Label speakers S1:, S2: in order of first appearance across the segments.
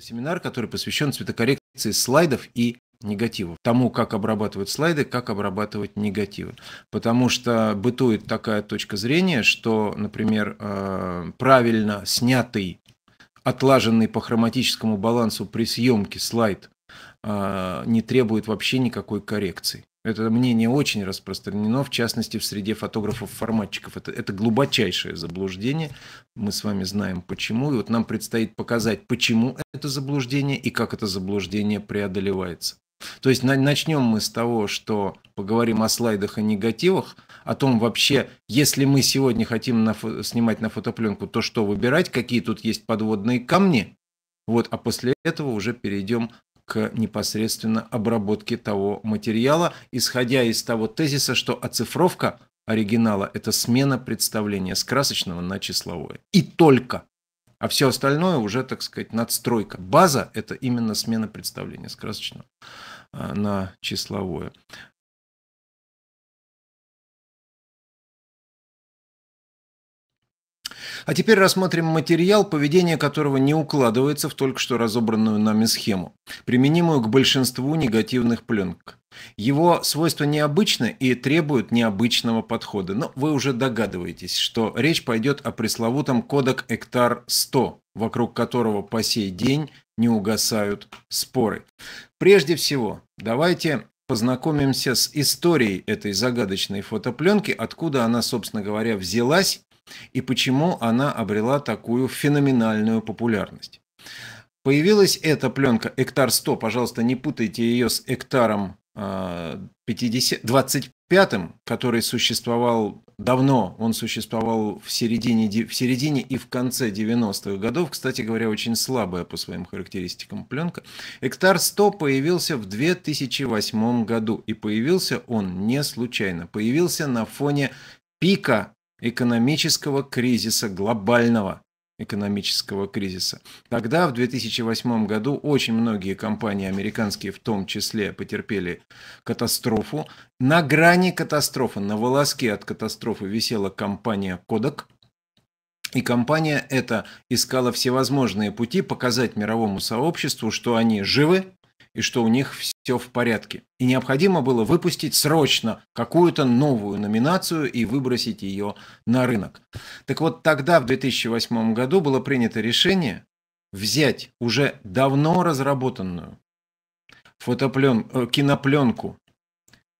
S1: семинар, который посвящен цветокоррекции слайдов и негативов, тому, как обрабатывать слайды, как обрабатывать негативы. Потому что бытует такая точка зрения, что, например, э, правильно снятый, отлаженный по хроматическому балансу при съемке слайд э, не требует вообще никакой коррекции. Это мнение очень распространено, в частности, в среде фотографов-форматчиков. Это, это глубочайшее заблуждение. Мы с вами знаем почему. И вот нам предстоит показать, почему это заблуждение и как это заблуждение преодолевается. То есть начнем мы с того, что поговорим о слайдах и негативах, о том вообще, если мы сегодня хотим на снимать на фотопленку, то что выбирать, какие тут есть подводные камни. Вот, а после этого уже перейдем к непосредственно обработке того материала, исходя из того тезиса, что оцифровка оригинала – это смена представления с красочного на числовое. И только. А все остальное уже, так сказать, надстройка. База – это именно смена представления с красочного а, на числовое. А теперь рассмотрим материал, поведение которого не укладывается в только что разобранную нами схему, применимую к большинству негативных пленок. Его свойства необычны и требуют необычного подхода, но вы уже догадываетесь, что речь пойдет о пресловутом кодек Эктар-100, вокруг которого по сей день не угасают споры. Прежде всего, давайте познакомимся с историей этой загадочной фотопленки, откуда она, собственно говоря, взялась и почему она обрела такую феноменальную популярность. Появилась эта пленка «Эктар 100», пожалуйста, не путайте ее с «Эктаром 50, а, 25 который существовал давно, он существовал в середине, в середине и в конце 90-х годов, кстати говоря, очень слабая по своим характеристикам пленка. Эктар 100 появился в 2008 году, и появился он не случайно, появился на фоне пика экономического кризиса, глобального экономического кризиса. Тогда, в 2008 году, очень многие компании американские, в том числе, потерпели катастрофу. На грани катастрофы, на волоске от катастрофы висела компания Kodak. И компания эта искала всевозможные пути показать мировому сообществу, что они живы, и что у них все в порядке. И необходимо было выпустить срочно какую-то новую номинацию и выбросить ее на рынок. Так вот тогда, в 2008 году, было принято решение взять уже давно разработанную фотоплен... Э, кинопленку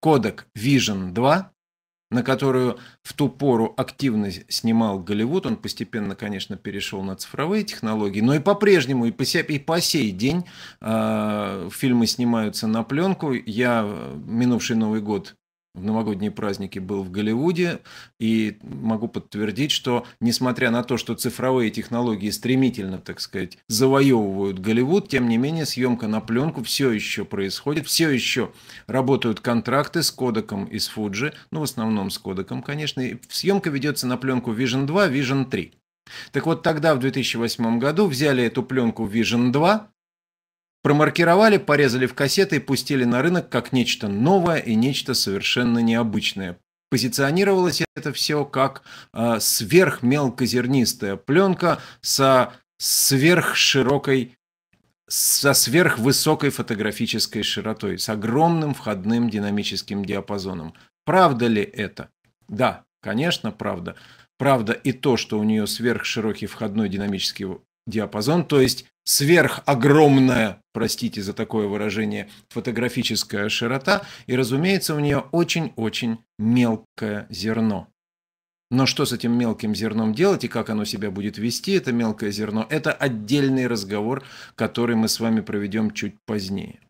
S1: кодек Vision 2 на которую в ту пору активно снимал Голливуд. Он постепенно, конечно, перешел на цифровые технологии, но и по-прежнему, и по, се, и по сей день э, фильмы снимаются на пленку. Я э, минувший Новый год в новогодние праздники был в Голливуде, и могу подтвердить, что несмотря на то, что цифровые технологии стремительно, так сказать, завоевывают Голливуд, тем не менее съемка на пленку все еще происходит, все еще работают контракты с кодеком из Fuji, ну в основном с кодеком, конечно, и съемка ведется на пленку Vision 2, Vision 3. Так вот тогда, в 2008 году, взяли эту пленку Vision 2, Промаркировали, порезали в кассеты и пустили на рынок как нечто новое и нечто совершенно необычное. Позиционировалось это все как э, сверхмелкозернистая пленка со сверхширокой со сверхвысокой фотографической широтой, с огромным входным динамическим диапазоном. Правда ли это? Да, конечно, правда. Правда и то, что у нее сверхширокий входной динамический диапазон, то есть сверхогромная, простите за такое выражение, фотографическая широта, и, разумеется, у нее очень-очень мелкое зерно. Но что с этим мелким зерном делать и как оно себя будет вести, это мелкое зерно, это отдельный разговор, который мы с вами проведем чуть позднее.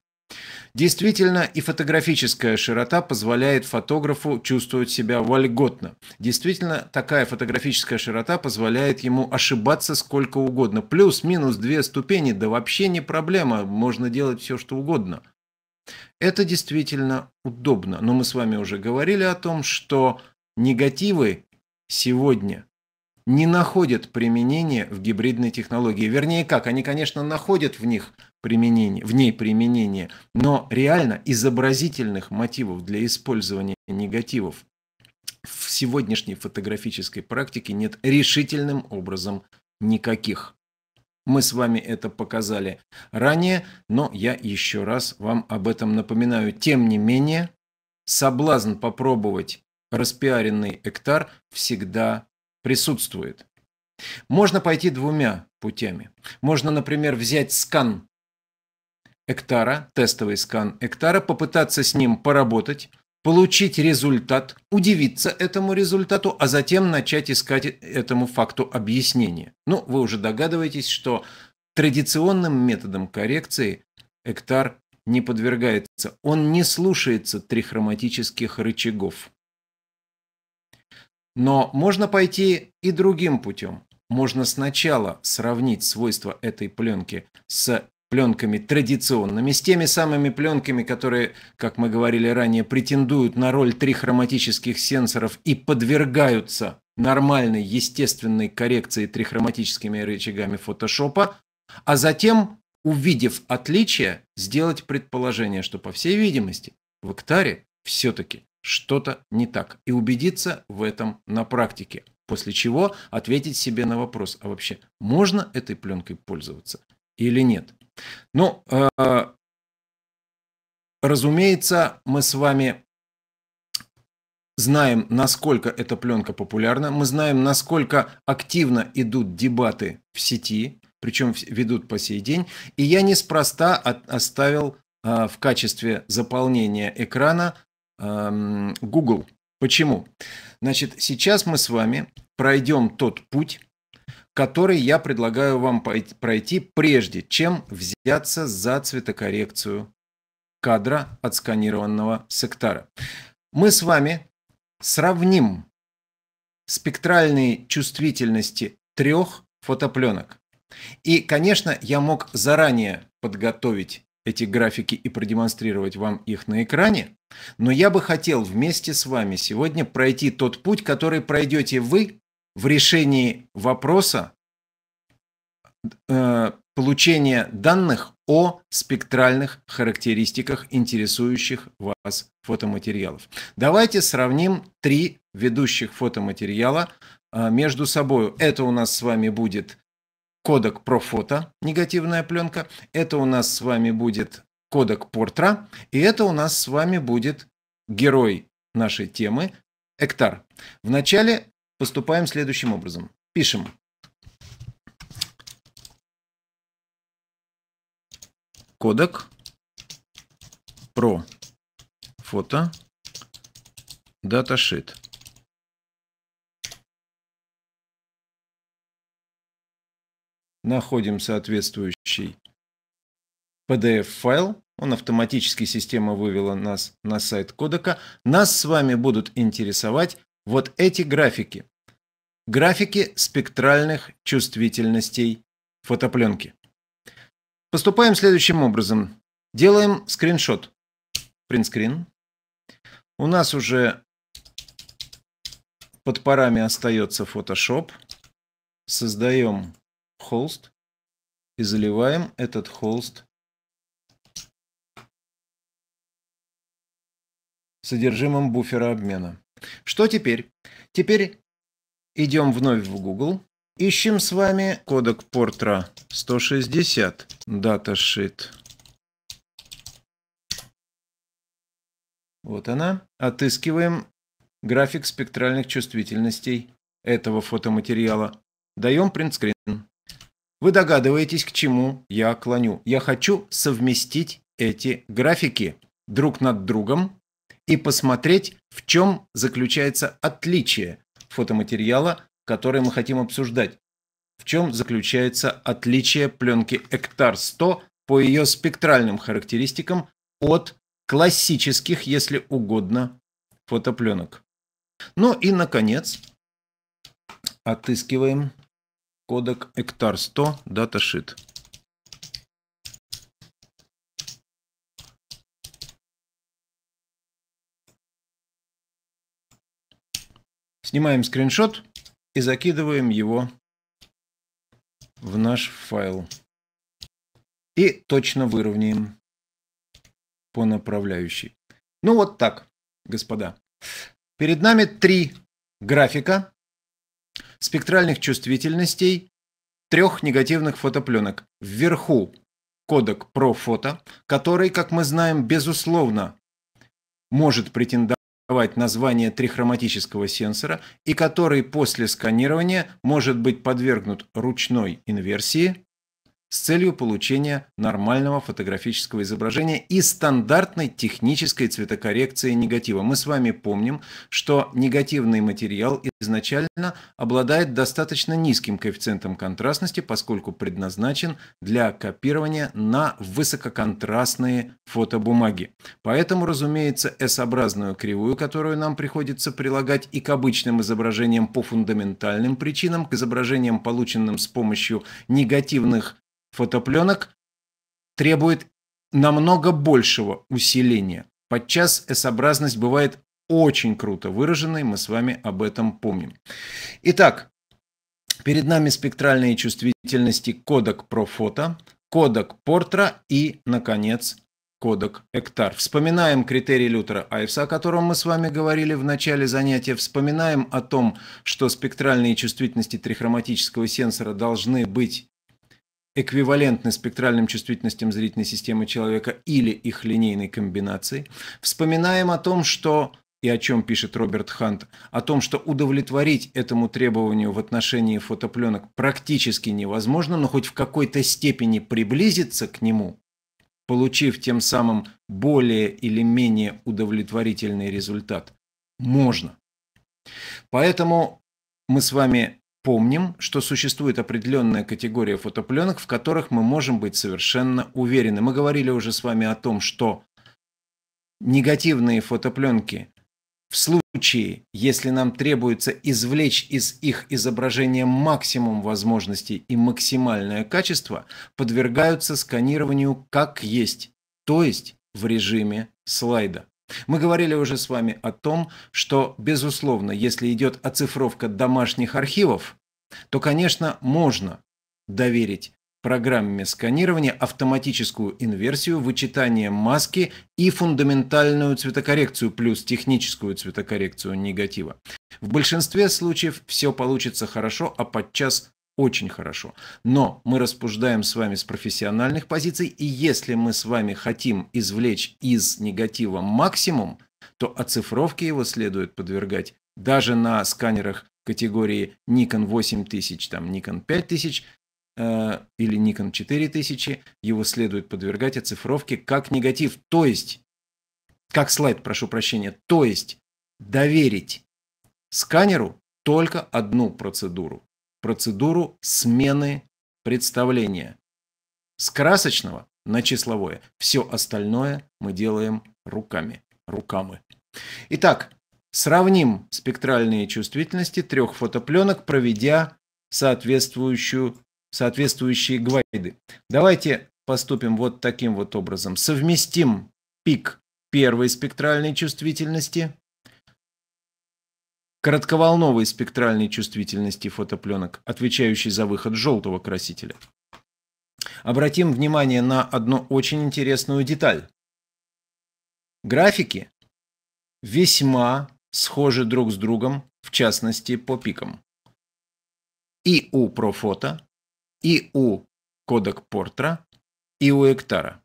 S1: Действительно, и фотографическая широта позволяет фотографу чувствовать себя вольготно. Действительно, такая фотографическая широта позволяет ему ошибаться сколько угодно. Плюс-минус две ступени, да вообще не проблема, можно делать все, что угодно. Это действительно удобно, но мы с вами уже говорили о том, что негативы сегодня не находят применения в гибридной технологии. Вернее как, они, конечно, находят в них применения, в ней применения, но реально изобразительных мотивов для использования негативов в сегодняшней фотографической практике нет решительным образом никаких. Мы с вами это показали ранее, но я еще раз вам об этом напоминаю. Тем не менее, соблазн попробовать распиаренный эктар всегда присутствует. Можно пойти двумя путями. Можно, например, взять скан Эктара, тестовый скан Эктара, попытаться с ним поработать, получить результат, удивиться этому результату, а затем начать искать этому факту объяснение. Ну, вы уже догадываетесь, что традиционным методом коррекции Эктар не подвергается. Он не слушается трихроматических рычагов. Но можно пойти и другим путем. Можно сначала сравнить свойства этой пленки с пленками традиционными, с теми самыми пленками, которые, как мы говорили ранее, претендуют на роль трихроматических сенсоров и подвергаются нормальной естественной коррекции трихроматическими рычагами фотошопа, а затем, увидев отличие, сделать предположение, что, по всей видимости, в Эктаре все-таки что-то не так, и убедиться в этом на практике. После чего ответить себе на вопрос, а вообще можно этой пленкой пользоваться или нет. Ну, э, разумеется, мы с вами знаем, насколько эта пленка популярна, мы знаем, насколько активно идут дебаты в сети, причем ведут по сей день. И я неспроста оставил э, в качестве заполнения экрана эм, Google. Почему? Значит, сейчас мы с вами пройдем тот путь, который я предлагаю вам пройти, прежде чем взяться за цветокоррекцию кадра отсканированного сектора. Мы с вами сравним спектральные чувствительности трех фотопленок. И, конечно, я мог заранее подготовить эти графики и продемонстрировать вам их на экране, но я бы хотел вместе с вами сегодня пройти тот путь, который пройдете вы, в решении вопроса э, получения данных о спектральных характеристиках интересующих вас фотоматериалов. Давайте сравним три ведущих фотоматериала э, между собой. Это у нас с вами будет кодек профото, негативная пленка. Это у нас с вами будет кодек портра. И это у нас с вами будет герой нашей темы, Эктар. Вначале поступаем следующим образом. Пишем. Кодек про фото даташит. Находим соответствующий PDF-файл. Он автоматически, система вывела нас на сайт кодека. Нас с вами будут интересовать вот эти графики. Графики спектральных чувствительностей фотопленки. Поступаем следующим образом. Делаем скриншот. Принтскрин. У нас уже под парами остается Photoshop. Создаем холст и заливаем этот холст содержимым буфера обмена. Что теперь? Теперь идем вновь в Google. Ищем с вами кодек портра 160 даташит. Вот она. Отыскиваем график спектральных чувствительностей этого фотоматериала. Даем принтскрин. Вы догадываетесь, к чему я клоню. Я хочу совместить эти графики друг над другом и посмотреть, в чем заключается отличие фотоматериала, который мы хотим обсуждать. В чем заключается отличие пленки Эктар 100 по ее спектральным характеристикам от классических, если угодно, фотопленок. Ну и, наконец, отыскиваем кодек Эктар 100 даташит. Снимаем скриншот и закидываем его в наш файл. И точно выровняем по направляющей. Ну вот так, господа. Перед нами три графика спектральных чувствительностей трех негативных фотопленок. Вверху кодек про фото, который, как мы знаем, безусловно может претендовать давать название трихроматического сенсора и который после сканирования может быть подвергнут ручной инверсии, с целью получения нормального фотографического изображения и стандартной технической цветокоррекции негатива. Мы с вами помним, что негативный материал изначально обладает достаточно низким коэффициентом контрастности, поскольку предназначен для копирования на высококонтрастные фотобумаги. Поэтому, разумеется, S-образную кривую, которую нам приходится прилагать и к обычным изображениям по фундаментальным причинам, к изображениям, полученным с помощью негативных фотопленок требует намного большего усиления. Подчас S-образность бывает очень круто выраженной, мы с вами об этом помним. Итак, перед нами спектральные чувствительности кодек профото, кодек портра и, наконец, кодек Эктар. Вспоминаем критерий Лютера Айвса, о котором мы с вами говорили в начале занятия. Вспоминаем о том, что спектральные чувствительности трихроматического сенсора должны быть эквивалентны спектральным чувствительностям зрительной системы человека или их линейной комбинации. Вспоминаем о том, что и о чем пишет Роберт Хант, о том, что удовлетворить этому требованию в отношении фотопленок практически невозможно, но хоть в какой-то степени приблизиться к нему, получив тем самым более или менее удовлетворительный результат, можно. Поэтому мы с вами помним, что существует определенная категория фотопленок, в которых мы можем быть совершенно уверены. Мы говорили уже с вами о том, что негативные фотопленки в случае, если нам требуется извлечь из их изображения максимум возможностей и максимальное качество, подвергаются сканированию как есть, то есть в режиме слайда. Мы говорили уже с вами о том, что, безусловно, если идет оцифровка домашних архивов, то, конечно, можно доверить программе сканирования автоматическую инверсию, вычитание маски и фундаментальную цветокоррекцию плюс техническую цветокоррекцию негатива. В большинстве случаев все получится хорошо, а подчас очень хорошо. Но мы распуждаем с вами с профессиональных позиций, и если мы с вами хотим извлечь из негатива максимум, то оцифровке его следует подвергать даже на сканерах категории Nikon 8000, там Nikon 5000 э, или Nikon 4000, его следует подвергать оцифровке как негатив, то есть, как слайд, прошу прощения, то есть доверить сканеру только одну процедуру процедуру смены представления с красочного на числовое. Все остальное мы делаем руками. Руками. Итак, сравним спектральные чувствительности трех фотопленок, проведя соответствующую, соответствующие гвайды. Давайте поступим вот таким вот образом. Совместим пик первой спектральной чувствительности коротковолновой спектральной чувствительности фотопленок, отвечающей за выход желтого красителя. Обратим внимание на одну очень интересную деталь. Графики весьма схожи друг с другом, в частности по пикам. И у профото, и у Kodak Portra, и у эктара.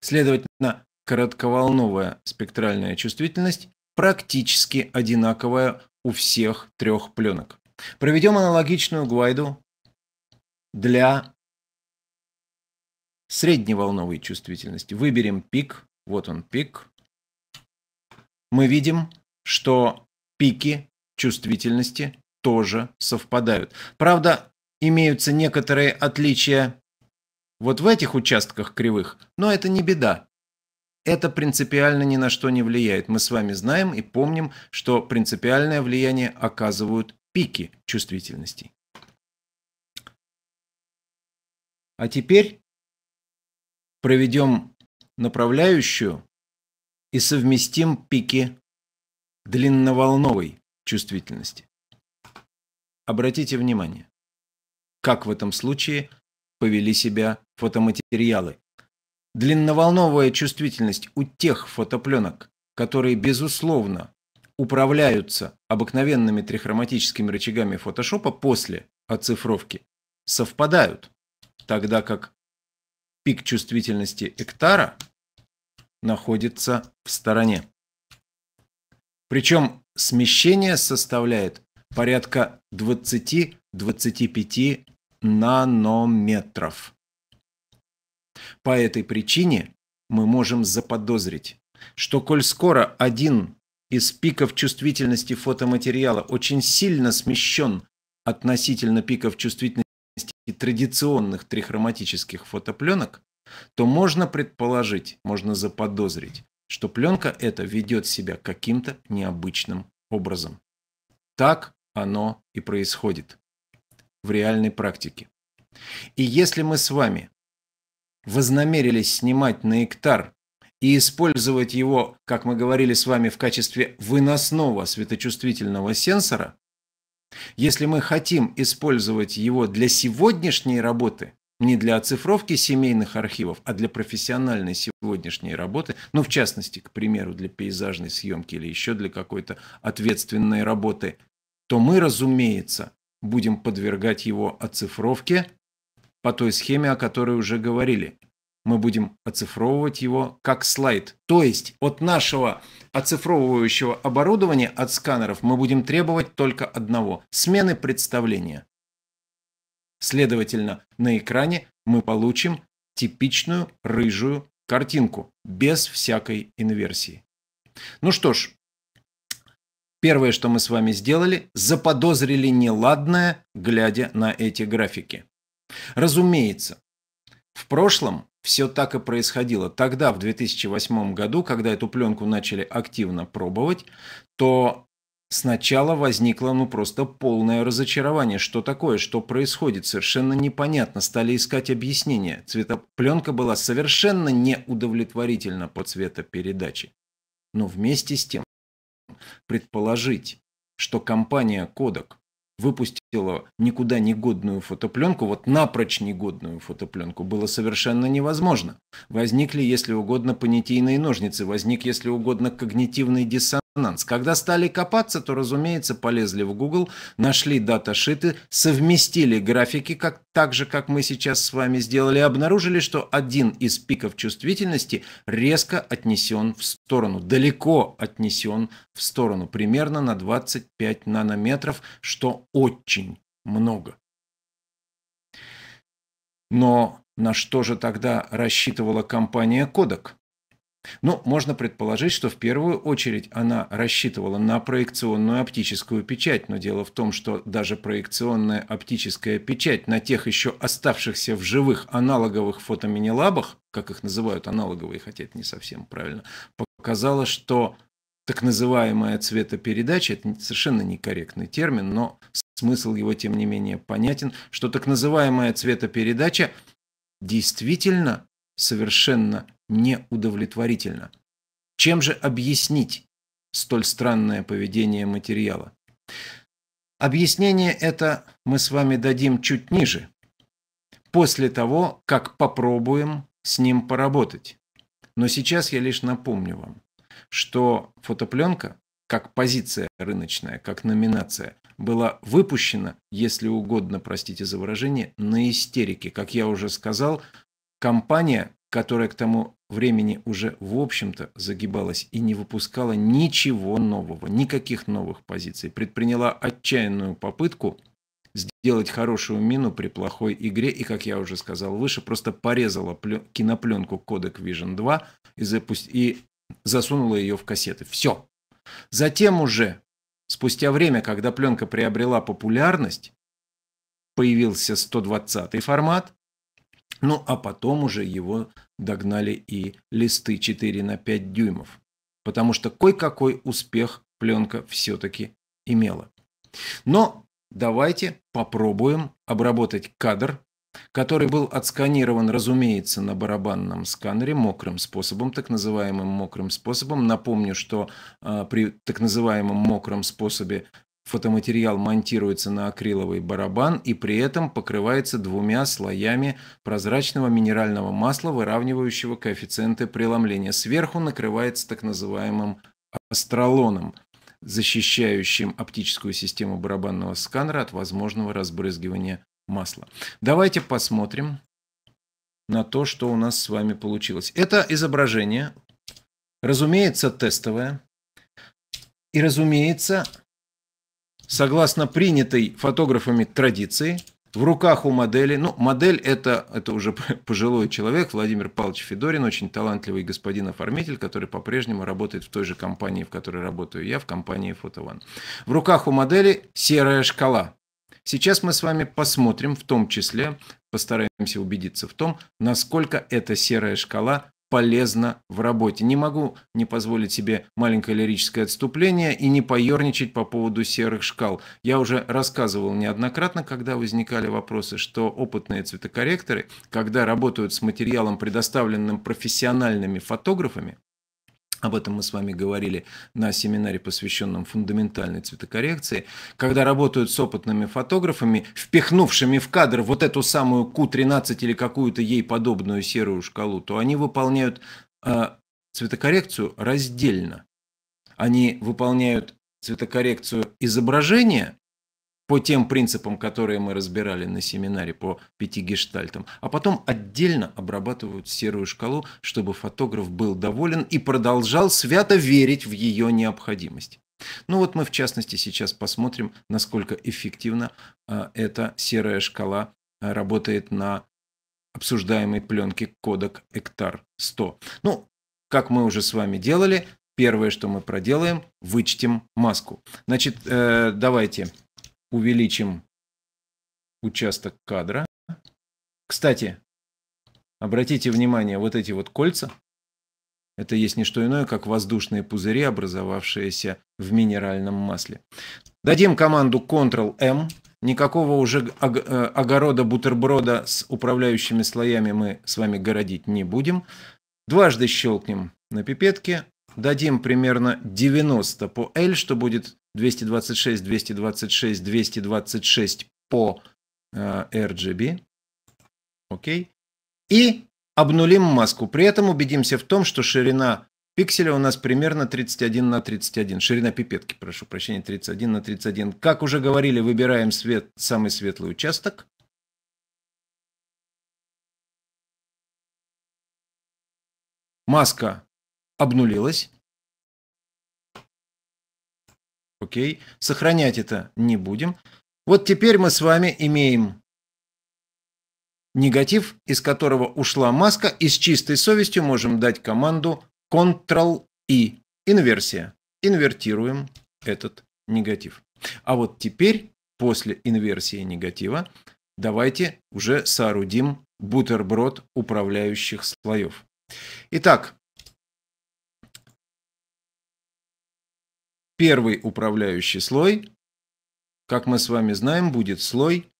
S1: Следовательно, коротковолновая спектральная чувствительность практически одинаковая у всех трех пленок. Проведем аналогичную глайду для средневолновой чувствительности. Выберем пик. Вот он пик. Мы видим, что пики чувствительности тоже совпадают. Правда, имеются некоторые отличия вот в этих участках кривых, но это не беда. Это принципиально ни на что не влияет. Мы с вами знаем и помним, что принципиальное влияние оказывают пики чувствительностей. А теперь проведем направляющую и совместим пики длинноволновой чувствительности. Обратите внимание, как в этом случае повели себя фотоматериалы Длинноволновая чувствительность у тех фотопленок, которые, безусловно, управляются обыкновенными трихроматическими рычагами фотошопа после оцифровки, совпадают, тогда как пик чувствительности эктара находится в стороне. Причем смещение составляет порядка 20-25 нанометров. По этой причине мы можем заподозрить, что коль скоро один из пиков чувствительности фотоматериала очень сильно смещен относительно пиков чувствительности традиционных трихроматических фотопленок, то можно предположить, можно заподозрить, что пленка эта ведет себя каким-то необычным образом. Так оно и происходит в реальной практике. И если мы с вами вознамерились снимать на Иктар и использовать его, как мы говорили с вами, в качестве выносного светочувствительного сенсора, если мы хотим использовать его для сегодняшней работы, не для оцифровки семейных архивов, а для профессиональной сегодняшней работы, ну, в частности, к примеру, для пейзажной съемки или еще для какой-то ответственной работы, то мы, разумеется, будем подвергать его оцифровке по той схеме, о которой уже говорили. Мы будем оцифровывать его как слайд. То есть от нашего оцифровывающего оборудования, от сканеров, мы будем требовать только одного – смены представления. Следовательно, на экране мы получим типичную рыжую картинку, без всякой инверсии. Ну что ж, первое, что мы с вами сделали, заподозрили неладное, глядя на эти графики. Разумеется, в прошлом все так и происходило. Тогда, в 2008 году, когда эту пленку начали активно пробовать, то сначала возникло ну просто полное разочарование. Что такое, что происходит, совершенно непонятно. Стали искать объяснения. Цветопленка была совершенно неудовлетворительна по цветопередаче. Но вместе с тем, предположить, что компания Kodak выпустила никуда негодную фотопленку, вот напрочь негодную фотопленку, было совершенно невозможно. Возникли, если угодно, понятийные ножницы, возник, если угодно, когнитивный диссонанс диссонанс. Когда стали копаться, то, разумеется, полезли в Google, нашли даташиты, совместили графики, как, так же, как мы сейчас с вами сделали, обнаружили, что один из пиков чувствительности резко отнесен в сторону, далеко отнесен в сторону, примерно на 25 нанометров, что очень много. Но на что же тогда рассчитывала компания Kodak? Ну, можно предположить, что в первую очередь она рассчитывала на проекционную оптическую печать, но дело в том, что даже проекционная оптическая печать на тех еще оставшихся в живых аналоговых фотоминилабах, как их называют аналоговые, хотя это не совсем правильно, показала, что так называемая цветопередача, это совершенно некорректный термин, но смысл его, тем не менее, понятен, что так называемая цветопередача действительно совершенно неудовлетворительно. Чем же объяснить столь странное поведение материала? Объяснение это мы с вами дадим чуть ниже, после того, как попробуем с ним поработать. Но сейчас я лишь напомню вам, что фотопленка, как позиция рыночная, как номинация, была выпущена, если угодно, простите за выражение, на истерике. Как я уже сказал, компания которая к тому времени уже, в общем-то, загибалась и не выпускала ничего нового, никаких новых позиций, предприняла отчаянную попытку сделать хорошую мину при плохой игре и, как я уже сказал выше, просто порезала кинопленку Codec Vision 2 и, запуст... и засунула ее в кассеты. Все. Затем уже, спустя время, когда пленка приобрела популярность, появился 120 й формат, ну а потом уже его догнали и листы 4 на 5 дюймов, потому что кое-какой успех пленка все-таки имела. Но давайте попробуем обработать кадр, который был отсканирован, разумеется, на барабанном сканере мокрым способом, так называемым мокрым способом. Напомню, что э, при так называемом мокром способе Фотоматериал монтируется на акриловый барабан и при этом покрывается двумя слоями прозрачного минерального масла, выравнивающего коэффициенты преломления. Сверху накрывается так называемым астролоном, защищающим оптическую систему барабанного сканера от возможного разбрызгивания масла. Давайте посмотрим на то, что у нас с вами получилось. Это изображение, разумеется, тестовое. И, разумеется, согласно принятой фотографами традиции, в руках у модели, ну, модель это, это уже пожилой человек, Владимир Павлович Федорин, очень талантливый господин оформитель, который по-прежнему работает в той же компании, в которой работаю я, в компании Фотован. В руках у модели серая шкала. Сейчас мы с вами посмотрим, в том числе, постараемся убедиться в том, насколько эта серая шкала полезно в работе. Не могу не позволить себе маленькое лирическое отступление и не поерничать по поводу серых шкал. Я уже рассказывал неоднократно, когда возникали вопросы, что опытные цветокорректоры, когда работают с материалом, предоставленным профессиональными фотографами, об этом мы с вами говорили на семинаре, посвященном фундаментальной цветокоррекции. Когда работают с опытными фотографами, впихнувшими в кадр вот эту самую Q13 или какую-то ей подобную серую шкалу, то они выполняют э, цветокоррекцию раздельно. Они выполняют цветокоррекцию изображения по тем принципам, которые мы разбирали на семинаре по пяти гештальтам, а потом отдельно обрабатывают серую шкалу, чтобы фотограф был доволен и продолжал свято верить в ее необходимость. Ну вот мы в частности сейчас посмотрим, насколько эффективно а, эта серая шкала а, работает на обсуждаемой пленке кодек Эктар 100. Ну, как мы уже с вами делали, первое, что мы проделаем, вычтем маску. Значит, э, давайте увеличим участок кадра. Кстати, обратите внимание, вот эти вот кольца, это есть не что иное, как воздушные пузыри, образовавшиеся в минеральном масле. Дадим команду Ctrl-M. Никакого уже э, огорода бутерброда с управляющими слоями мы с вами городить не будем. Дважды щелкнем на пипетке. Дадим примерно 90 по L, что будет 226, 226, 226 по э, RGB. Окей. И обнулим маску. При этом убедимся в том, что ширина пикселя у нас примерно 31 на 31. Ширина пипетки, прошу прощения, 31 на 31. Как уже говорили, выбираем свет, самый светлый участок. Маска обнулилась. Окей, сохранять это не будем. Вот теперь мы с вами имеем негатив, из которого ушла маска, и с чистой совестью можем дать команду Ctrl-I, инверсия. Инвертируем этот негатив. А вот теперь, после инверсии негатива, давайте уже соорудим бутерброд управляющих слоев. Итак, Первый управляющий слой, как мы с вами знаем, будет слой,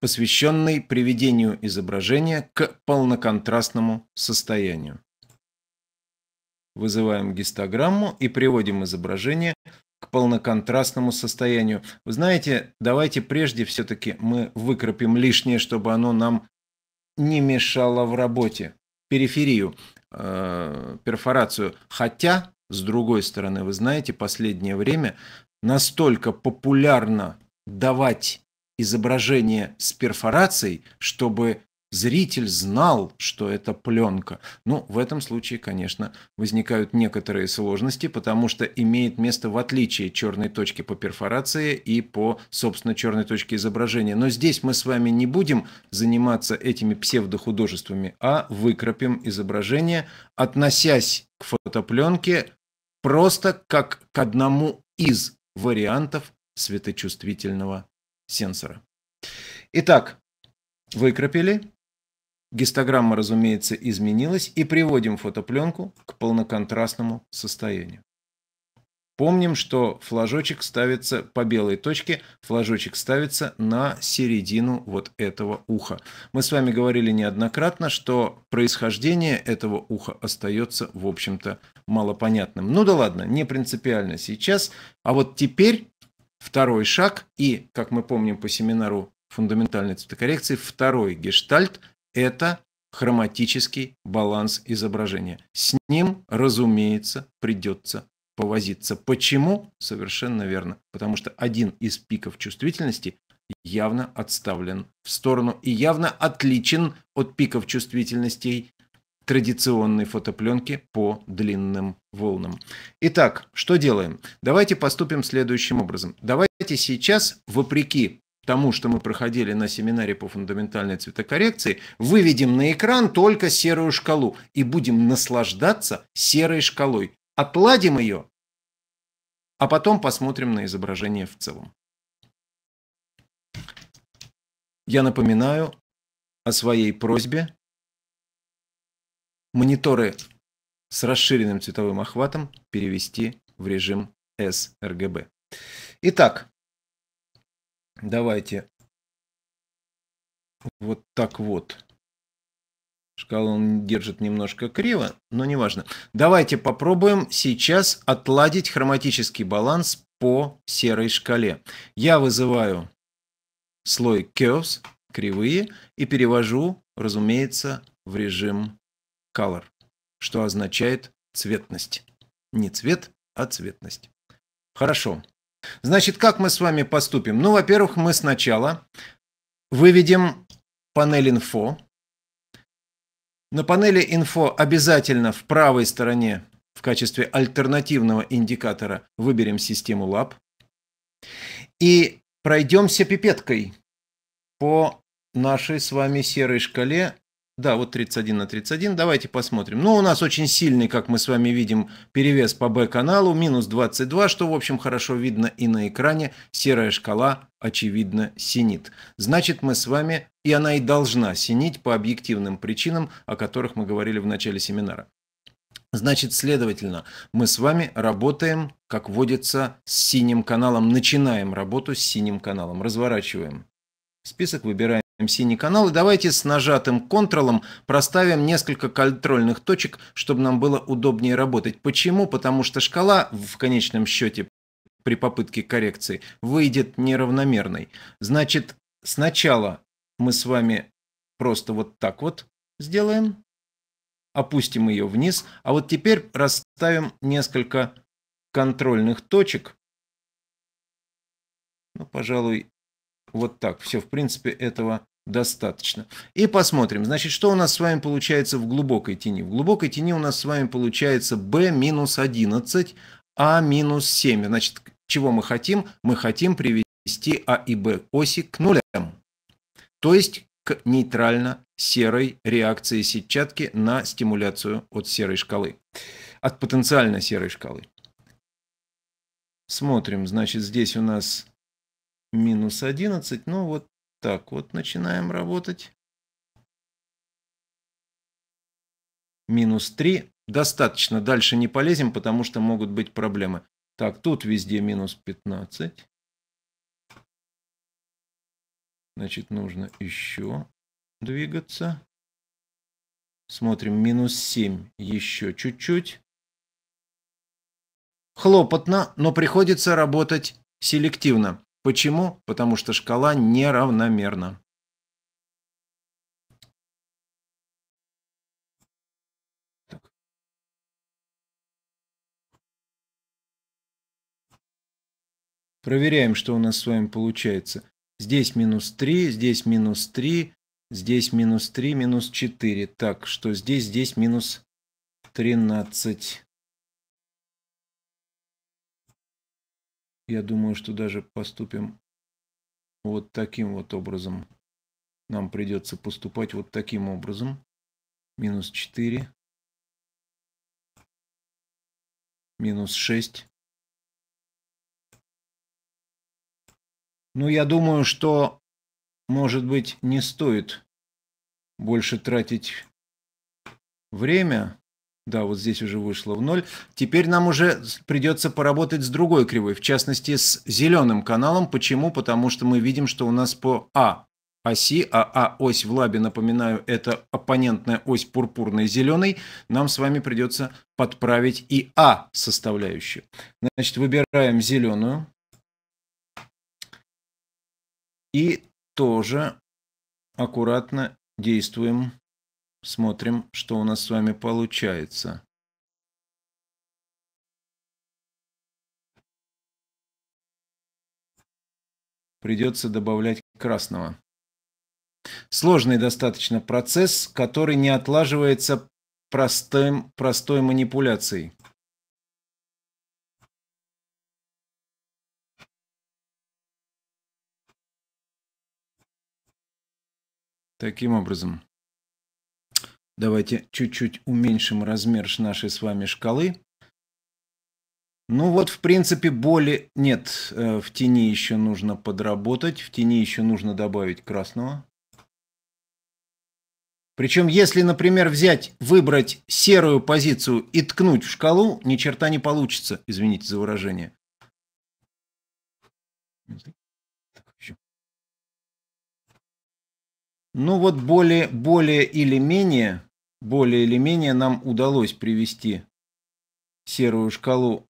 S1: посвященный приведению изображения к полноконтрастному состоянию. Вызываем гистограмму и приводим изображение к полноконтрастному состоянию. Вы знаете, давайте прежде все-таки мы выкропим лишнее, чтобы оно нам не мешало в работе. Периферию, э, перфорацию. Хотя с другой стороны, вы знаете, последнее время настолько популярно давать изображение с перфорацией, чтобы зритель знал, что это пленка. Ну, в этом случае, конечно, возникают некоторые сложности, потому что имеет место в отличие черной точки по перфорации и по, собственно, черной точке изображения. Но здесь мы с вами не будем заниматься этими псевдохудожествами, а выкропим изображение, относясь к фотопленке просто как к одному из вариантов светочувствительного сенсора. Итак, выкропили. Гистограмма, разумеется, изменилась и приводим фотопленку к полноконтрастному состоянию. Помним, что флажочек ставится по белой точке, флажочек ставится на середину вот этого уха. Мы с вами говорили неоднократно, что происхождение этого уха остается, в общем-то, малопонятным. Ну да ладно, не принципиально сейчас. А вот теперь второй шаг и, как мы помним по семинару фундаментальной цветокоррекции, второй гештальт – это хроматический баланс изображения. С ним, разумеется, придется повозиться. Почему? Совершенно верно. Потому что один из пиков чувствительности явно отставлен в сторону и явно отличен от пиков чувствительностей традиционной фотопленки по длинным волнам. Итак, что делаем? Давайте поступим следующим образом. Давайте сейчас, вопреки тому, что мы проходили на семинаре по фундаментальной цветокоррекции, выведем на экран только серую шкалу и будем наслаждаться серой шкалой. Отладим ее, а потом посмотрим на изображение в целом. Я напоминаю о своей просьбе. Мониторы с расширенным цветовым охватом перевести в режим sRGB. Итак, давайте вот так вот. Шкалу он держит немножко криво, но неважно. Давайте попробуем сейчас отладить хроматический баланс по серой шкале. Я вызываю слой curves, кривые, и перевожу, разумеется, в режим color, что означает цветность. Не цвет, а цветность. Хорошо. Значит, как мы с вами поступим? Ну, во-первых, мы сначала выведем панель info. На панели «Инфо» обязательно в правой стороне в качестве альтернативного индикатора выберем систему Lab и пройдемся пипеткой по нашей с вами серой шкале да, вот 31 на 31. Давайте посмотрим. Ну, у нас очень сильный, как мы с вами видим, перевес по Б-каналу. Минус 22, что, в общем, хорошо видно и на экране. Серая шкала, очевидно, синит. Значит, мы с вами, и она и должна синить по объективным причинам, о которых мы говорили в начале семинара. Значит, следовательно, мы с вами работаем, как водится, с синим каналом. Начинаем работу с синим каналом. Разворачиваем список, выбираем синий канал, и давайте с нажатым Ctrl проставим несколько контрольных точек, чтобы нам было удобнее работать. Почему? Потому что шкала в конечном счете при попытке коррекции выйдет неравномерной. Значит, сначала мы с вами просто вот так вот сделаем, опустим ее вниз, а вот теперь расставим несколько контрольных точек. Ну, пожалуй, вот так. Все, в принципе, этого достаточно. И посмотрим, значит, что у нас с вами получается в глубокой тени. В глубокой тени у нас с вами получается b минус 11, a а минус 7. Значит, чего мы хотим? Мы хотим привести а и b оси к нулям. То есть к нейтрально-серой реакции сетчатки на стимуляцию от серой шкалы. От потенциально серой шкалы. Смотрим, значит, здесь у нас минус 11. Ну, вот так вот начинаем работать. Минус 3. Достаточно. Дальше не полезем, потому что могут быть проблемы. Так, тут везде минус 15. Значит, нужно еще двигаться. Смотрим, минус 7. Еще чуть-чуть. Хлопотно, но приходится работать селективно. Почему? Потому что шкала неравномерна. Проверяем, что у нас с вами получается. Здесь минус 3, здесь минус 3, здесь минус 3, минус 4. Так, что здесь? Здесь минус 13. Я думаю, что даже поступим вот таким вот образом. Нам придется поступать вот таким образом. Минус 4. Минус 6. Ну, я думаю, что, может быть, не стоит больше тратить время да, вот здесь уже вышло в ноль. Теперь нам уже придется поработать с другой кривой, в частности с зеленым каналом. Почему? Потому что мы видим, что у нас по А оси, а А ось в лабе, напоминаю, это оппонентная ось пурпурной зеленой, нам с вами придется подправить и А составляющую. Значит, выбираем зеленую. И тоже аккуратно действуем Смотрим, что у нас с вами получается. Придется добавлять красного. Сложный достаточно процесс, который не отлаживается простым, простой манипуляцией. Таким образом. Давайте чуть-чуть уменьшим размер нашей с вами шкалы. Ну вот, в принципе, боли нет. Э, в тени еще нужно подработать. В тени еще нужно добавить красного. Причем, если, например, взять, выбрать серую позицию и ткнуть в шкалу, ни черта не получится, извините за выражение. Ну вот более, более или менее более или менее нам удалось привести серую шкалу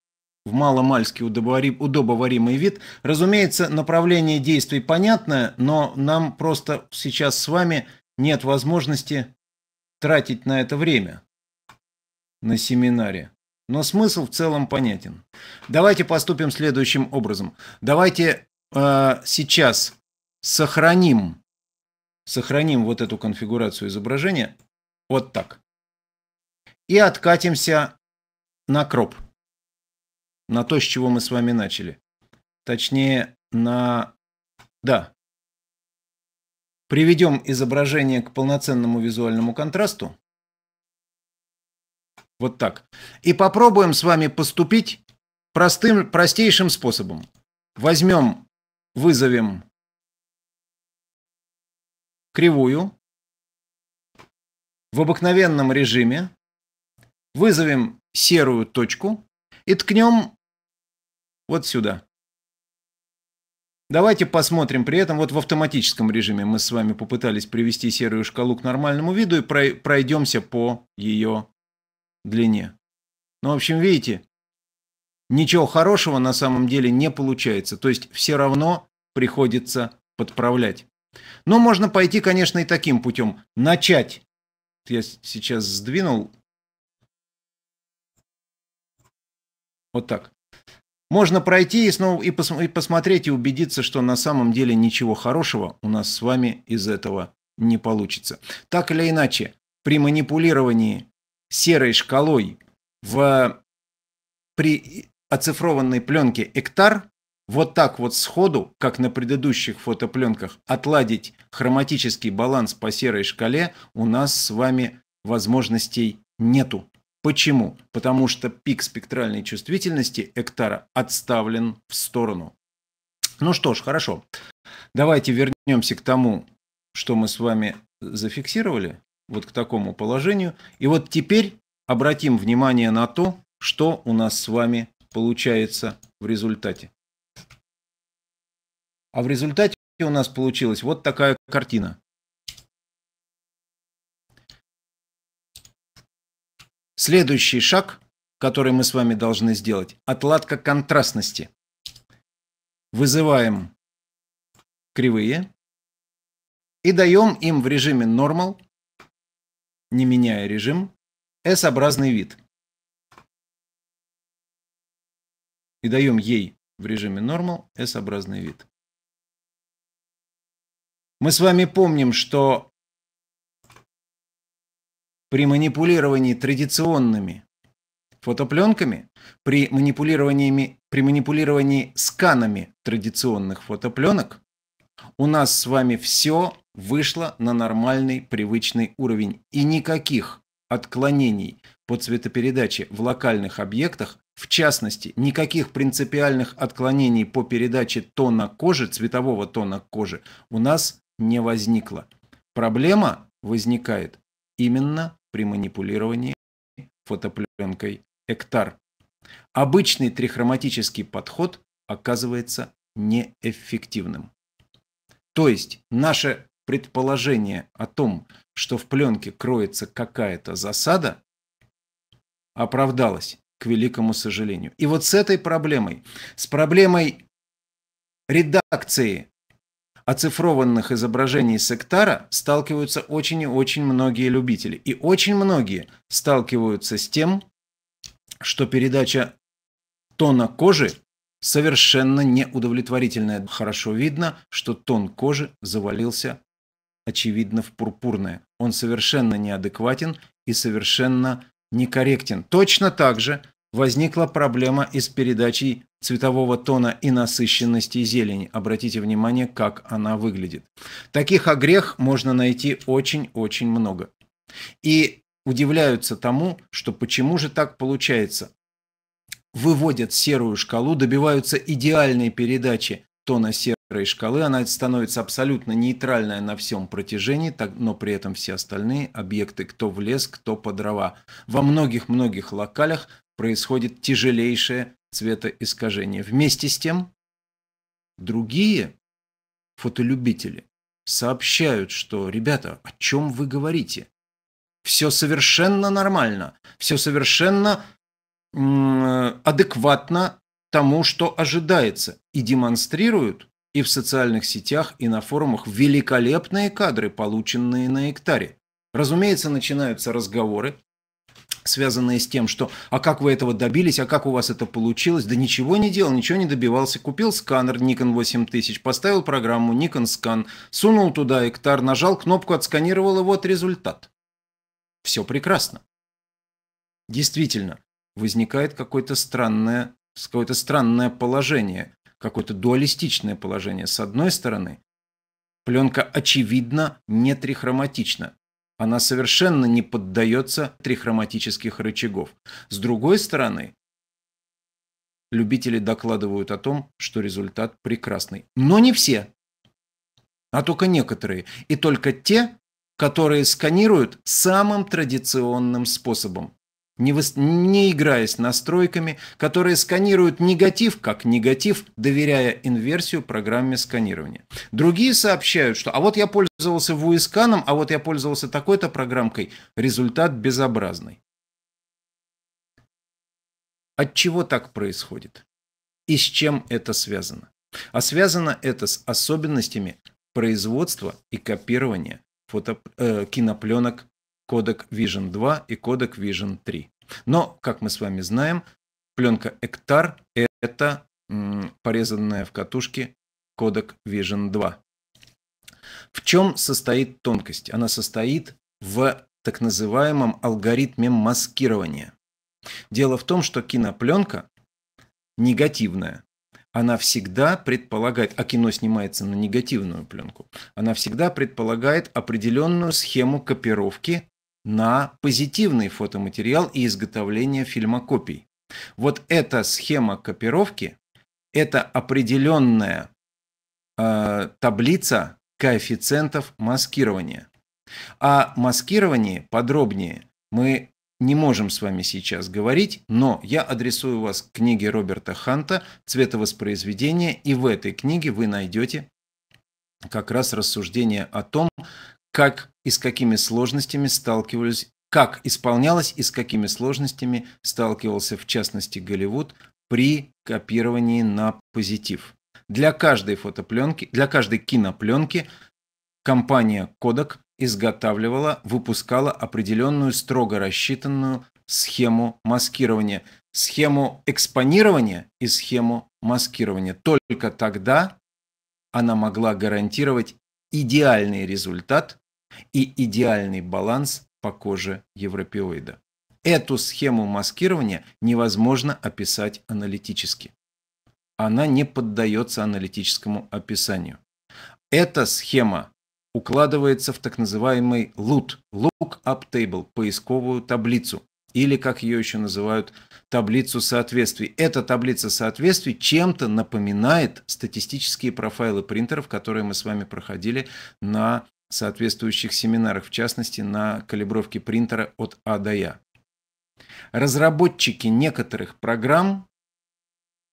S1: в маломальски удобоваримый вид. Разумеется, направление действий понятное, но нам просто сейчас с вами нет возможности тратить на это время на семинаре. Но смысл в целом понятен. Давайте поступим следующим образом. Давайте э, сейчас сохраним, сохраним вот эту конфигурацию изображения вот так. И откатимся на кроп. На то, с чего мы с вами начали. Точнее, на... Да. Приведем изображение к полноценному визуальному контрасту. Вот так. И попробуем с вами поступить простым, простейшим способом. Возьмем, вызовем кривую, в обыкновенном режиме, вызовем серую точку и ткнем вот сюда. Давайте посмотрим при этом, вот в автоматическом режиме мы с вами попытались привести серую шкалу к нормальному виду и пройдемся по ее длине. Ну, в общем, видите, ничего хорошего на самом деле не получается. То есть все равно приходится подправлять. Но можно пойти, конечно, и таким путем. Начать я сейчас сдвинул. Вот так. Можно пройти и снова и, пос, и посмотреть и убедиться, что на самом деле ничего хорошего у нас с вами из этого не получится. Так или иначе, при манипулировании серой шкалой в, при оцифрованной пленке Эктар вот так вот сходу, как на предыдущих фотопленках, отладить хроматический баланс по серой шкале у нас с вами возможностей нету. Почему? Потому что пик спектральной чувствительности Эктара отставлен в сторону. Ну что ж, хорошо. Давайте вернемся к тому, что мы с вами зафиксировали, вот к такому положению. И вот теперь обратим внимание на то, что у нас с вами получается в результате. А в результате у нас получилась вот такая картина. Следующий шаг, который мы с вами должны сделать, отладка контрастности. Вызываем кривые и даем им в режиме normal, не меняя режим, S-образный вид. И даем ей в режиме normal S-образный вид. Мы с вами помним, что при манипулировании традиционными фотопленками, при манипулировании, при манипулировании сканами традиционных фотопленок, у нас с вами все вышло на нормальный привычный уровень. И никаких отклонений по цветопередаче в локальных объектах, в частности, никаких принципиальных отклонений по передаче тона кожи, цветового тона кожи, у нас не возникло. Проблема возникает именно при манипулировании фотопленкой Эктар. Обычный трихроматический подход оказывается неэффективным. То есть наше предположение о том, что в пленке кроется какая-то засада, оправдалось, к великому сожалению. И вот с этой проблемой, с проблемой редакции оцифрованных изображений сектара сталкиваются очень и очень многие любители. И очень многие сталкиваются с тем, что передача тона кожи совершенно неудовлетворительная. Хорошо видно, что тон кожи завалился, очевидно, в пурпурное. Он совершенно неадекватен и совершенно некорректен. Точно так же возникла проблема и с передачей цветового тона и насыщенности зелени. Обратите внимание, как она выглядит. Таких огрех можно найти очень-очень много. И удивляются тому, что почему же так получается. Выводят серую шкалу, добиваются идеальной передачи тона серой шкалы, она становится абсолютно нейтральная на всем протяжении, но при этом все остальные объекты, кто в лес, кто по дрова. Во многих-многих локалях происходит тяжелейшее цвета искажения. Вместе с тем, другие фотолюбители сообщают, что, ребята, о чем вы говорите? Все совершенно нормально, все совершенно адекватно тому, что ожидается, и демонстрируют и в социальных сетях, и на форумах великолепные кадры, полученные на эктаре. Разумеется, начинаются разговоры, связанные с тем, что а как вы этого добились, а как у вас это получилось, да ничего не делал, ничего не добивался, купил сканер Nikon 8000, поставил программу Nikon Scan, сунул туда эктар, нажал кнопку, отсканировал и вот результат. Все прекрасно. Действительно, возникает какое-то странное, какое странное положение, какое-то дуалистичное положение. С одной стороны, пленка очевидно не трихроматична, она совершенно не поддается трихроматических рычагов. С другой стороны, любители докладывают о том, что результат прекрасный. Но не все, а только некоторые. И только те, которые сканируют самым традиционным способом не, выс... не играя настройками, которые сканируют негатив как негатив, доверяя инверсию программе сканирования. Другие сообщают, что а вот я пользовался вуисканом, а вот я пользовался такой-то программкой, результат безобразный. От чего так происходит? И с чем это связано? А связано это с особенностями производства и копирования фото, э, кинопленок кодек Vision 2 и кодек Vision 3. Но, как мы с вами знаем, пленка Эктар – это порезанная в катушке кодек Vision 2. В чем состоит тонкость? Она состоит в так называемом алгоритме маскирования. Дело в том, что кинопленка негативная. Она всегда предполагает, а кино снимается на негативную пленку, она всегда предполагает определенную схему копировки на позитивный фотоматериал и изготовление фильмокопий. Вот эта схема копировки – это определенная э, таблица коэффициентов маскирования. О маскировании подробнее мы не можем с вами сейчас говорить, но я адресую вас к книге Роберта Ханта «Цветовоспроизведение», и в этой книге вы найдете как раз рассуждение о том, как и с какими сложностями сталкивались, как исполнялось и с какими сложностями сталкивался в частности Голливуд при копировании на позитив. Для каждой фотопленки, для каждой кинопленки компания Kodak изготавливала, выпускала определенную строго рассчитанную схему маскирования, схему экспонирования и схему маскирования. Только тогда она могла гарантировать идеальный результат и идеальный баланс по коже европеоида. Эту схему маскирования невозможно описать аналитически. Она не поддается аналитическому описанию. Эта схема укладывается в так называемый LUT, Look-up Table, поисковую таблицу, или, как ее еще называют, таблицу соответствий. Эта таблица соответствий чем-то напоминает статистические профайлы принтеров, которые мы с вами проходили на соответствующих семинарах, в частности, на калибровке принтера от А до Я. Разработчики некоторых программ,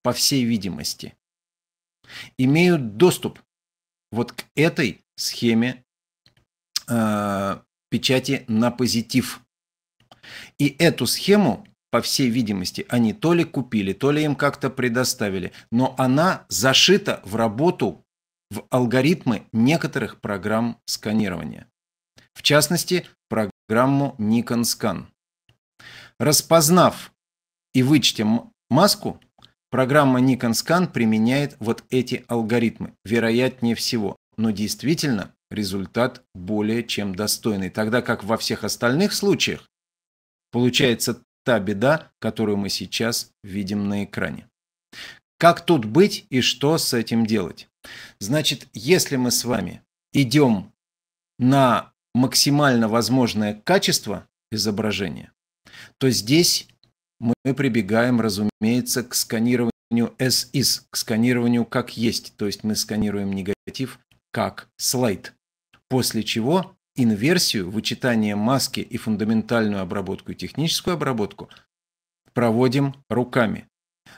S1: по всей видимости, имеют доступ вот к этой схеме э, печати на позитив. И эту схему, по всей видимости, они то ли купили, то ли им как-то предоставили, но она зашита в работу в алгоритмы некоторых программ сканирования. В частности, программу Nikon Scan. Распознав и вычтя маску, программа Nikon Scan применяет вот эти алгоритмы, вероятнее всего. Но действительно, результат более чем достойный, тогда как во всех остальных случаях получается та беда, которую мы сейчас видим на экране. Как тут быть и что с этим делать? Значит, если мы с вами идем на максимально возможное качество изображения, то здесь мы прибегаем, разумеется, к сканированию SIS, к сканированию как есть, то есть мы сканируем негатив как слайд, после чего инверсию, вычитание маски и фундаментальную обработку и техническую обработку проводим руками.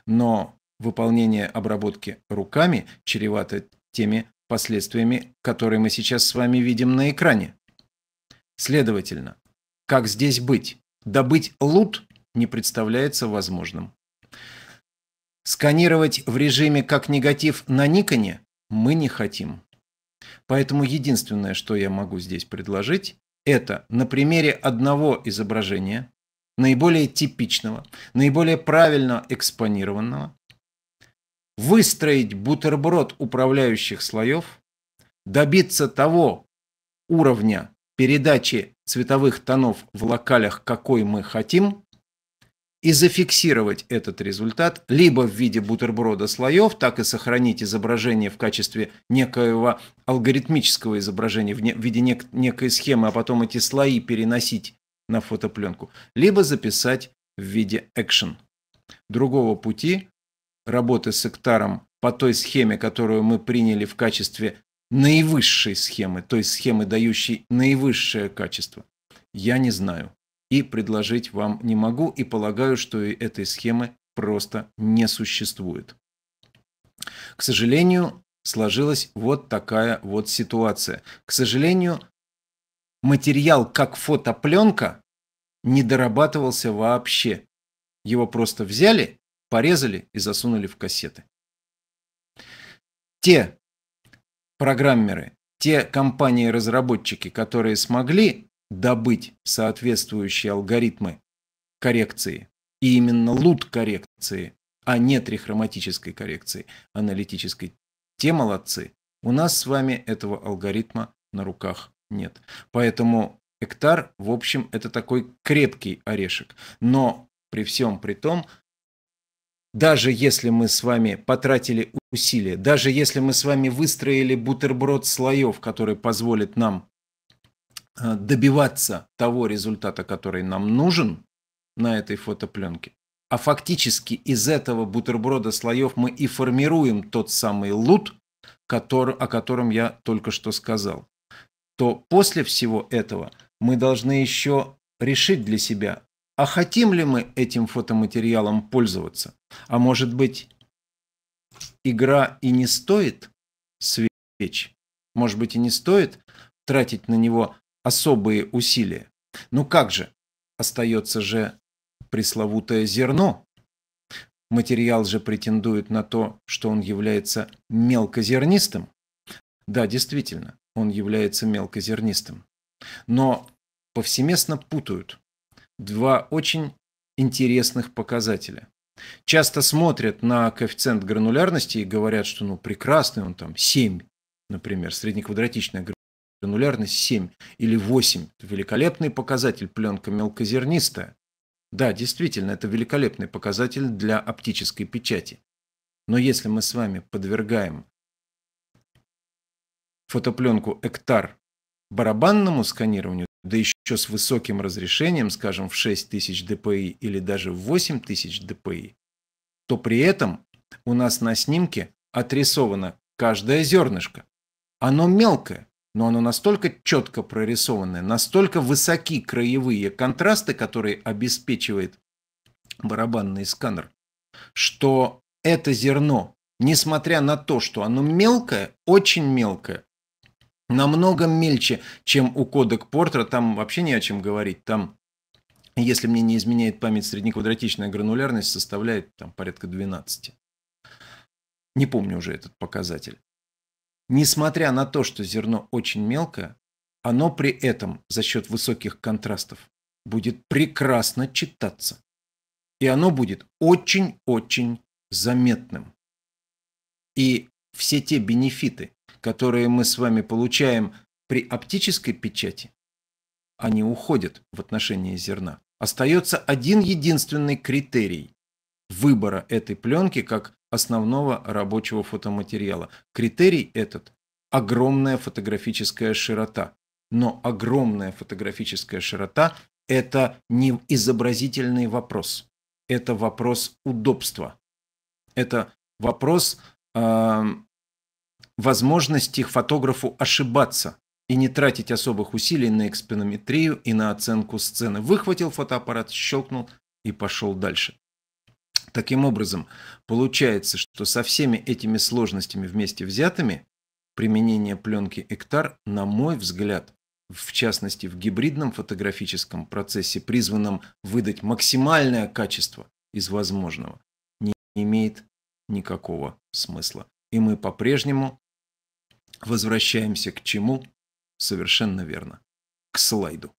S1: Но выполнение обработки руками чревато теми последствиями, которые мы сейчас с вами видим на экране. Следовательно, как здесь быть? Добыть лут не представляется возможным. Сканировать в режиме как негатив на Никоне мы не хотим. Поэтому единственное, что я могу здесь предложить, это на примере одного изображения, наиболее типичного, наиболее правильно экспонированного, выстроить бутерброд управляющих слоев, добиться того уровня передачи цветовых тонов в локалях, какой мы хотим, и зафиксировать этот результат либо в виде бутерброда слоев, так и сохранить изображение в качестве некоего алгоритмического изображения, в виде нек- некой схемы, а потом эти слои переносить на фотопленку, либо записать в виде экшен. Другого пути работы с Эктаром по той схеме, которую мы приняли в качестве наивысшей схемы, той схемы, дающей наивысшее качество, я не знаю. И предложить вам не могу, и полагаю, что и этой схемы просто не существует. К сожалению, сложилась вот такая вот ситуация. К сожалению, материал как фотопленка не дорабатывался вообще. Его просто взяли порезали и засунули в кассеты. Те программеры, те компании-разработчики, которые смогли добыть соответствующие алгоритмы коррекции, и именно лут коррекции, а не трихроматической коррекции, аналитической, те молодцы. У нас с вами этого алгоритма на руках нет. Поэтому Эктар, в общем, это такой крепкий орешек. Но при всем при том, даже если мы с вами потратили усилия, даже если мы с вами выстроили бутерброд слоев, который позволит нам э, добиваться того результата, который нам нужен на этой фотопленке, а фактически из этого бутерброда слоев мы и формируем тот самый лут, который, о котором я только что сказал, то после всего этого мы должны еще решить для себя, а хотим ли мы этим фотоматериалом пользоваться? А может быть, игра и не стоит свеч? Может быть, и не стоит тратить на него особые усилия? Ну как же? Остается же пресловутое зерно. Материал же претендует на то, что он является мелкозернистым. Да, действительно, он является мелкозернистым. Но повсеместно путают два очень интересных показателя. Часто смотрят на коэффициент гранулярности и говорят, что ну прекрасный он там 7, например, среднеквадратичная гранулярность 7 или 8. Это великолепный показатель, пленка мелкозернистая. Да, действительно, это великолепный показатель для оптической печати. Но если мы с вами подвергаем фотопленку Эктар барабанному сканированию, да еще с высоким разрешением, скажем, в 6000 dpi или даже в 8000 dpi, то при этом у нас на снимке отрисовано каждое зернышко. Оно мелкое, но оно настолько четко прорисованное, настолько высоки краевые контрасты, которые обеспечивает барабанный сканер, что это зерно, несмотря на то, что оно мелкое, очень мелкое, намного мельче, чем у кодек Портера. Там вообще не о чем говорить. Там, если мне не изменяет память, среднеквадратичная гранулярность составляет там, порядка 12. Не помню уже этот показатель. Несмотря на то, что зерно очень мелкое, оно при этом за счет высоких контрастов будет прекрасно читаться. И оно будет очень-очень заметным. И все те бенефиты, которые мы с вами получаем при оптической печати, они уходят в отношении зерна. Остается один единственный критерий выбора этой пленки как основного рабочего фотоматериала. Критерий этот – огромная фотографическая широта. Но огромная фотографическая широта – это не изобразительный вопрос. Это вопрос удобства. Это вопрос эм, возможности фотографу ошибаться и не тратить особых усилий на экспонометрию и на оценку сцены. Выхватил фотоаппарат, щелкнул и пошел дальше. Таким образом, получается, что со всеми этими сложностями вместе взятыми применение пленки Эктар, на мой взгляд, в частности в гибридном фотографическом процессе, призванном выдать максимальное качество из возможного, не имеет никакого смысла. И мы по-прежнему Возвращаемся к чему? Совершенно верно. К слайду.